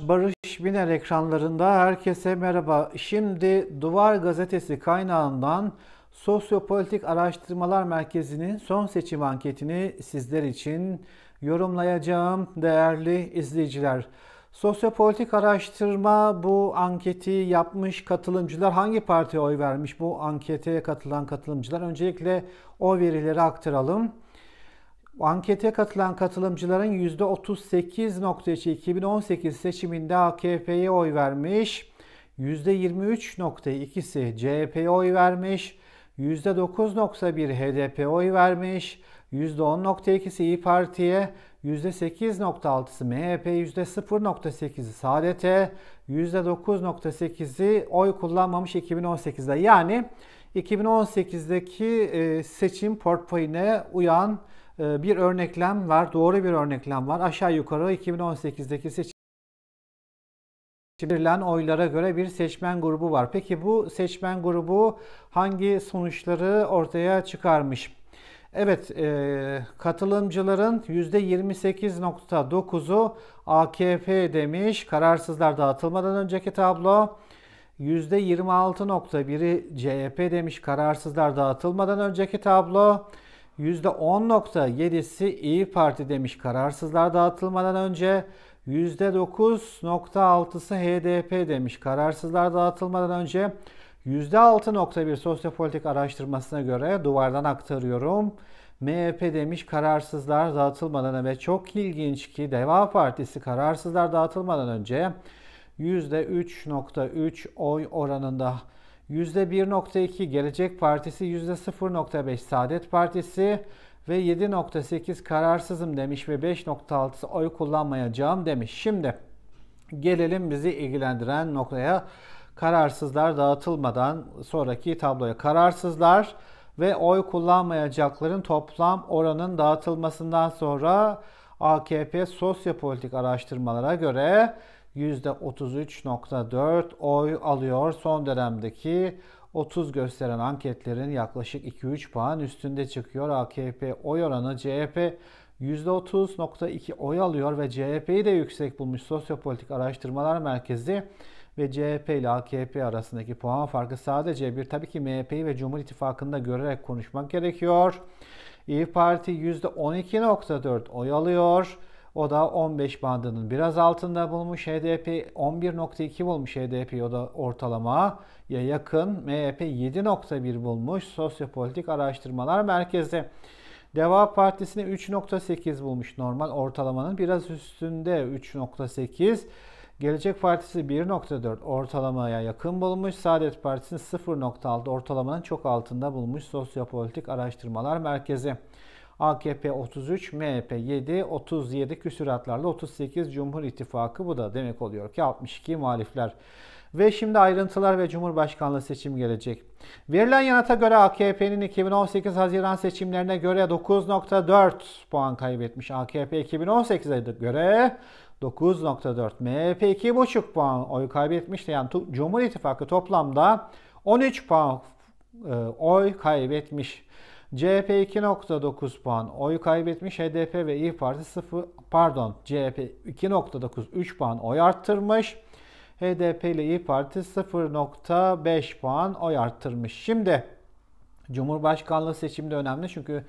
Barış Biner ekranlarında herkese merhaba. Şimdi Duvar Gazetesi kaynağından Sosyopolitik Araştırmalar Merkezi'nin son seçim anketini sizler için yorumlayacağım değerli izleyiciler. Sosyopolitik araştırma bu anketi yapmış katılımcılar hangi partiye oy vermiş bu ankete katılan katılımcılar öncelikle o verileri aktaralım ankete katılan katılımcıların %38.2 2018 seçiminde AKP'ye oy vermiş, %23.2'si CHP'ye oy vermiş, %9.1 HDP'ye oy vermiş, %10.2'si İyi Parti'ye, %8.6'sı MHP, %0.8'i Saadet'e, %9.8'i oy kullanmamış 2018'de. Yani 2018'deki e, seçim portföyüne uyan ee, bir örneklem var, doğru bir örneklem var. Aşağı yukarı 2018'deki seçim oylara göre bir seçmen grubu var. Peki bu seçmen grubu hangi sonuçları ortaya çıkarmış? Evet, e, katılımcıların %28.9'u AKP demiş. Kararsızlar dağıtılmadan önceki tablo. %26.1'i CHP demiş. Kararsızlar dağıtılmadan önceki tablo. %10.7'si İyi Parti demiş kararsızlar dağıtılmadan önce. %9.6'sı HDP demiş kararsızlar dağıtılmadan önce. %6.1 sosyopolitik araştırmasına göre duvardan aktarıyorum. MHP demiş kararsızlar dağıtılmadan ve çok ilginç ki Deva Partisi kararsızlar dağıtılmadan önce %3.3 oy oranında %1.2 Gelecek Partisi, %0.5 Saadet Partisi ve 7.8 kararsızım demiş ve 5.6'sı oy kullanmayacağım demiş. Şimdi gelelim bizi ilgilendiren noktaya. Kararsızlar dağıtılmadan sonraki tabloya kararsızlar ve oy kullanmayacakların toplam oranın dağıtılmasından sonra AKP sosyopolitik araştırmalara göre %33.4 oy alıyor. Son dönemdeki 30 gösteren anketlerin yaklaşık 2-3 puan üstünde çıkıyor. AKP oy oranı CHP %30.2 oy alıyor ve CHP'yi de yüksek bulmuş Sosyopolitik Araştırmalar Merkezi ve CHP ile AKP arasındaki puan farkı sadece bir. Tabii ki MHP'yi ve Cumhur İttifakı'nı da görerek konuşmak gerekiyor. İyi Parti %12.4 oy alıyor. O da 15 bandının biraz altında bulmuş HDP 11.2 bulmuş HDP o da ortalama ya yakın MHP 7.1 bulmuş Sosyopolitik Araştırmalar Merkezi. Deva Partisi'ne 3.8 bulmuş normal ortalamanın biraz üstünde 3.8. Gelecek Partisi 1.4 ortalamaya yakın bulmuş. Saadet Partisi 0.6 ortalamanın çok altında bulmuş Sosyopolitik Araştırmalar Merkezi. AKP 33, MHP 7, 37 küsüratlarla 38 Cumhur İttifakı bu da demek oluyor ki 62 muhalifler. Ve şimdi ayrıntılar ve Cumhurbaşkanlığı seçim gelecek. Verilen yanıta göre AKP'nin 2018 Haziran seçimlerine göre 9.4 puan kaybetmiş. AKP 2018'e göre 9.4. MHP 2.5 puan oy kaybetmişti. Yani Cumhur İttifakı toplamda 13 puan e, oy kaybetmiş. CHP 2.9 puan oy kaybetmiş. HDP ve İyi Parti 0 pardon CHP 2.9 3 puan oy arttırmış. HDP ile İyi Parti 0.5 puan oy arttırmış. Şimdi Cumhurbaşkanlığı seçimde önemli çünkü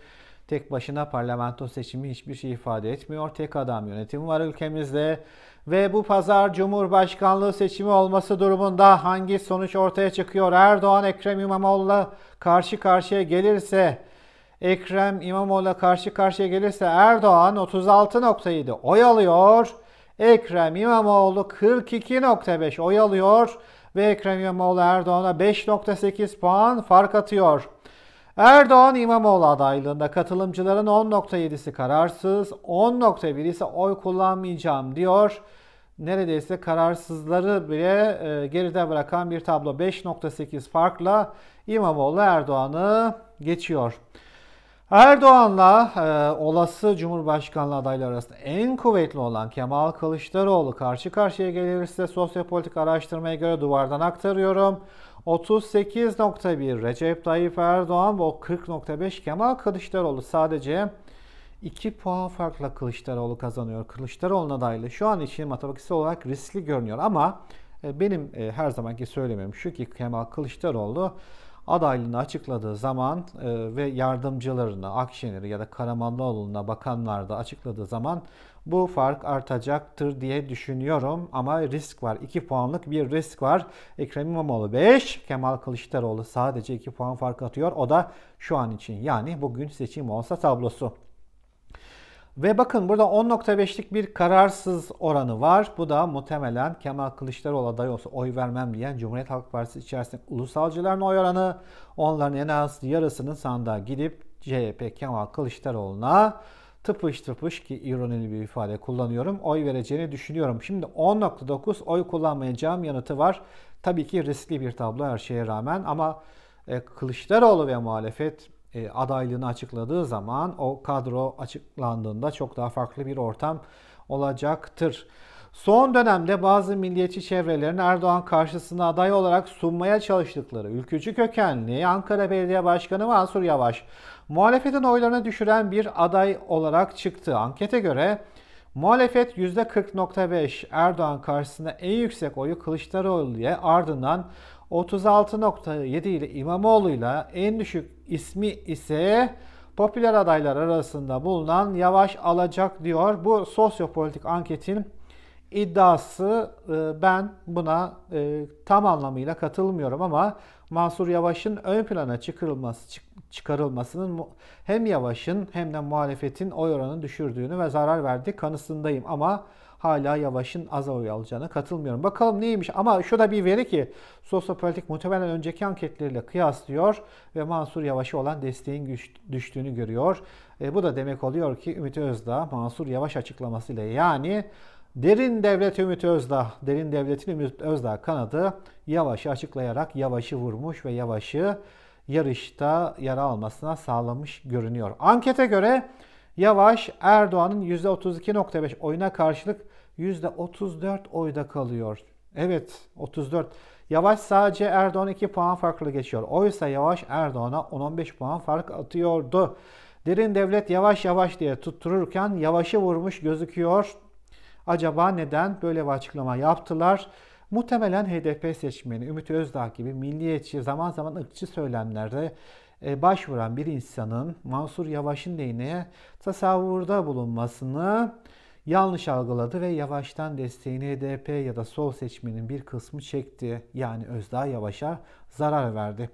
Tek başına parlamento seçimi hiçbir şey ifade etmiyor. Tek adam yönetimi var ülkemizde. Ve bu pazar Cumhurbaşkanlığı seçimi olması durumunda hangi sonuç ortaya çıkıyor? Erdoğan Ekrem İmamoğlu'la karşı karşıya gelirse Ekrem İmamoğlu'na karşı karşıya gelirse Erdoğan 36.7 oy alıyor. Ekrem İmamoğlu 42.5 oy alıyor ve Ekrem İmamoğlu Erdoğan'a 5.8 puan fark atıyor. Erdoğan İmamoğlu adaylığında katılımcıların 10.7'si kararsız, 10.1 ise oy kullanmayacağım diyor. Neredeyse kararsızları bile e, geride bırakan bir tablo 5.8 farkla İmamoğlu Erdoğan'ı geçiyor. Erdoğan'la e, olası Cumhurbaşkanlığı adayları arasında en kuvvetli olan Kemal Kılıçdaroğlu karşı karşıya gelirse sosyopolitik araştırmaya göre duvardan aktarıyorum. 38.1 Recep Tayyip Erdoğan ve o 40.5 Kemal Kılıçdaroğlu sadece 2 puan farkla Kılıçdaroğlu kazanıyor. Kılıçdaroğlu'nun adaylığı şu an için matematiksel olarak riskli görünüyor ama e, benim e, her zamanki söylemem şu ki Kemal Kılıçdaroğlu adaylığını açıkladığı zaman e, ve yardımcılarını Akşener'i ya da Karamanlıoğlu'na bakanlarda açıkladığı zaman bu fark artacaktır diye düşünüyorum ama risk var. 2 puanlık bir risk var. Ekrem İmamoğlu 5, Kemal Kılıçdaroğlu sadece 2 puan fark atıyor. O da şu an için yani bugün seçim olsa tablosu. Ve bakın burada 10.5'lik bir kararsız oranı var. Bu da muhtemelen Kemal Kılıçdaroğlu aday olsa oy vermem diyen Cumhuriyet Halk Partisi içerisinde ulusalcıların oy oranı. Onların en az yarısının sandığa gidip CHP Kemal Kılıçdaroğlu'na tıpış tıpış ki ironili bir ifade kullanıyorum oy vereceğini düşünüyorum. Şimdi 10.9 oy kullanmayacağım yanıtı var. Tabii ki riskli bir tablo her şeye rağmen ama e, Kılıçdaroğlu ve muhalefet e, adaylığını açıkladığı zaman o kadro açıklandığında çok daha farklı bir ortam olacaktır. Son dönemde bazı milliyetçi çevrelerin Erdoğan karşısına aday olarak sunmaya çalıştıkları ülkücü kökenli Ankara Belediye Başkanı Mansur Yavaş muhalefetin oylarını düşüren bir aday olarak çıktı. Ankete göre muhalefet %40.5 Erdoğan karşısında en yüksek oyu Kılıçdaroğlu'ya ardından 36.7 ile İmamoğlu'yla en düşük ismi ise popüler adaylar arasında bulunan Yavaş alacak diyor. Bu sosyopolitik anketin iddiası e, ben buna e, tam anlamıyla katılmıyorum ama Mansur Yavaş'ın ön plana çıkarılması, çıkarılmasının hem Yavaş'ın hem de muhalefetin oy oranını düşürdüğünü ve zarar verdiği kanısındayım ama hala Yavaş'ın az oy alacağına katılmıyorum. Bakalım neymiş ama şu da bir veri ki sosyopolitik muhtemelen önceki anketleriyle kıyaslıyor ve Mansur Yavaş'a olan desteğin güç, düştüğünü görüyor. E, bu da demek oluyor ki Ümit Özdağ Mansur Yavaş açıklamasıyla yani Derin Devlet Ümit Özdağ, Derin Devlet'in Ümit Özdağ kanadı Yavaş'ı açıklayarak Yavaş'ı vurmuş ve Yavaş'ı yarışta yara almasına sağlamış görünüyor. Ankete göre Yavaş Erdoğan'ın %32.5 oyuna karşılık %34 oyda kalıyor. Evet 34. Yavaş sadece Erdoğan 2 puan farklı geçiyor. Oysa Yavaş Erdoğan'a 10-15 puan fark atıyordu. Derin devlet yavaş yavaş diye tuttururken Yavaş'ı vurmuş gözüküyor. Acaba neden böyle bir açıklama yaptılar? Muhtemelen HDP seçmeni Ümit Özdağ gibi milliyetçi zaman zaman ırkçı söylemlerde e, başvuran bir insanın Mansur Yavaş'ın deyine tasavvurda bulunmasını yanlış algıladı ve yavaştan desteğini HDP e ya da sol seçmenin bir kısmı çekti. Yani Özdağ Yavaş'a zarar verdi.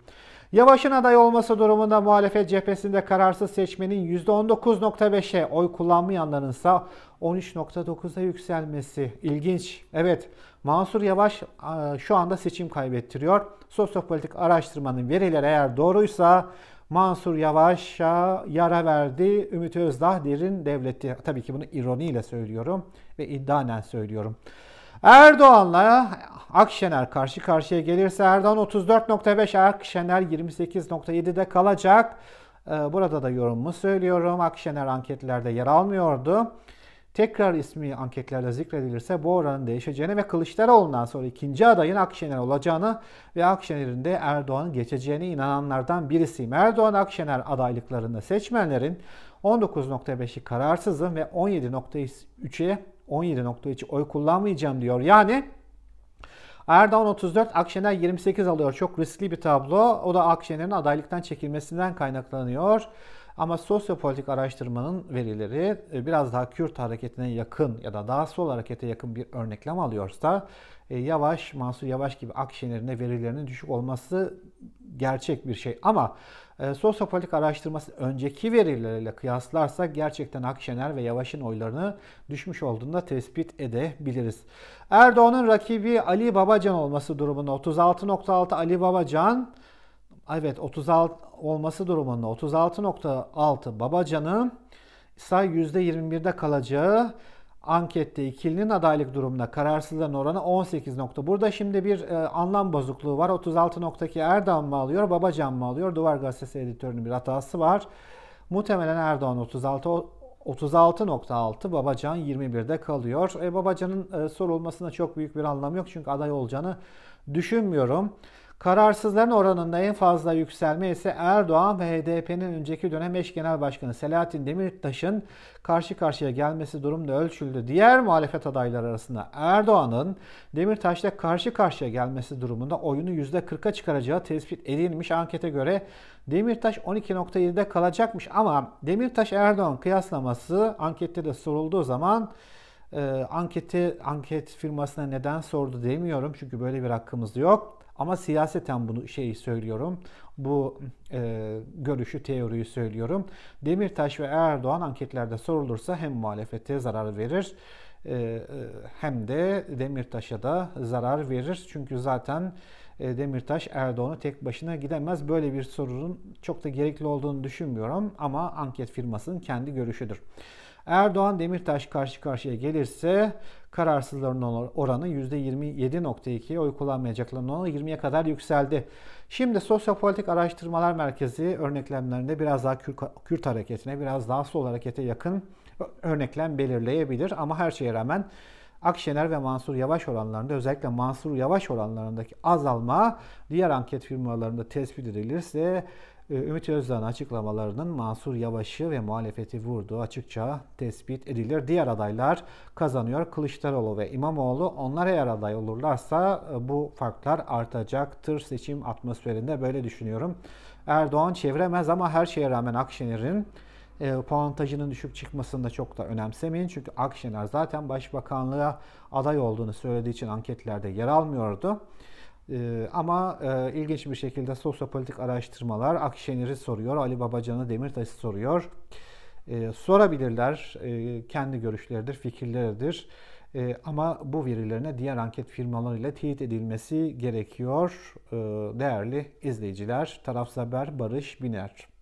Yavaş'ın aday olması durumunda muhalefet cephesinde kararsız seçmenin %19.5'e oy kullanmayanların ise 13.9'a yükselmesi ilginç. Evet Mansur Yavaş e, şu anda seçim kaybettiriyor. Sosyopolitik araştırmanın verileri eğer doğruysa Mansur Yavaş'a yara verdi. Ümit Özdağ derin devleti. Tabii ki bunu ironiyle söylüyorum ve iddianen söylüyorum. Erdoğan'la Akşener karşı karşıya gelirse Erdoğan 34.5, Akşener 28.7'de kalacak. Ee, burada da yorumumu söylüyorum. Akşener anketlerde yer almıyordu tekrar ismi anketlerde zikredilirse bu oranın değişeceğini ve Kılıçdaroğlu'ndan sonra ikinci adayın Akşener olacağını ve Akşener'in de Erdoğan'ın geçeceğini inananlardan birisiyim. Erdoğan Akşener adaylıklarında seçmenlerin 19.5'i kararsızım ve 17.3'e 17.3 oy kullanmayacağım diyor. Yani Erdoğan 34, Akşener 28 alıyor. Çok riskli bir tablo. O da Akşener'in adaylıktan çekilmesinden kaynaklanıyor. Ama sosyopolitik araştırmanın verileri e, biraz daha Kürt hareketine yakın ya da daha sol harekete yakın bir örneklem alıyorsa e, Yavaş, Mansur Yavaş gibi Akşener'in verilerinin düşük olması gerçek bir şey. Ama e, sosyopolitik araştırması önceki verilerle kıyaslarsak gerçekten Akşener ve Yavaş'ın oylarını düşmüş olduğunda tespit edebiliriz. Erdoğan'ın rakibi Ali Babacan olması durumunda 36.6 Ali Babacan Evet 36 olması durumunda 36.6 Babacan'ın say %21'de kalacağı ankette ikilinin adaylık durumunda kararsızların oranı 18 nokta. Burada şimdi bir e, anlam bozukluğu var. 36 noktaki Erdoğan mı alıyor, Babacan mı alıyor? Duvar Gazetesi editörünün bir hatası var. Muhtemelen Erdoğan 36 36.6 Babacan 21'de kalıyor. E, Babacan'ın e, sorulmasına çok büyük bir anlam yok çünkü aday olacağını düşünmüyorum. Kararsızların oranında en fazla yükselme ise Erdoğan ve HDP'nin önceki dönem eş genel başkanı Selahattin Demirtaş'ın karşı karşıya gelmesi durumda ölçüldü. Diğer muhalefet adayları arasında Erdoğan'ın Demirtaş'la karşı karşıya gelmesi durumunda oyunu %40'a çıkaracağı tespit edilmiş. Ankete göre Demirtaş 12.7'de kalacakmış ama Demirtaş Erdoğan kıyaslaması ankette de sorulduğu zaman e, anketi anket firmasına neden sordu demiyorum çünkü böyle bir hakkımız yok. Ama siyaseten bunu şey söylüyorum. Bu e, görüşü, teoriyi söylüyorum. Demirtaş ve Erdoğan anketlerde sorulursa hem muhalefete zarar verir e, e, hem de Demirtaş'a da zarar verir. Çünkü zaten e, Demirtaş Erdoğan'ı tek başına gidemez. Böyle bir sorunun çok da gerekli olduğunu düşünmüyorum ama anket firmasının kendi görüşüdür. Erdoğan Demirtaş karşı karşıya gelirse kararsızların oranı 27.2 oy kullanmayacakların oranı 20'ye kadar yükseldi. Şimdi Sosyopolitik Araştırmalar Merkezi örneklemlerinde biraz daha Kürt hareketine, biraz daha sol harekete yakın örneklem belirleyebilir. Ama her şeye rağmen Akşener ve Mansur Yavaş oranlarında özellikle Mansur Yavaş oranlarındaki azalma diğer anket firmalarında tespit edilirse ee, Ümit Özdağ'ın açıklamalarının Mansur Yavaş'ı ve muhalefeti vurduğu açıkça tespit edilir. Diğer adaylar kazanıyor. Kılıçdaroğlu ve İmamoğlu onlar eğer aday olurlarsa e, bu farklar artacaktır seçim atmosferinde böyle düşünüyorum. Erdoğan çeviremez ama her şeye rağmen Akşener'in e, puantajının düşük çıkmasını da çok da önemsemeyin. Çünkü Akşener zaten başbakanlığa aday olduğunu söylediği için anketlerde yer almıyordu. Ee, ama e, ilginç bir şekilde sosyopolitik araştırmalar Akşener'i soruyor, Ali Babacan'ı Demirtaş'ı soruyor. Ee, sorabilirler, e, kendi görüşleridir, fikirleridir. E, ama bu verilerine diğer anket firmalarıyla teyit edilmesi gerekiyor e, değerli izleyiciler. Tarafsız Haber Barış Biner.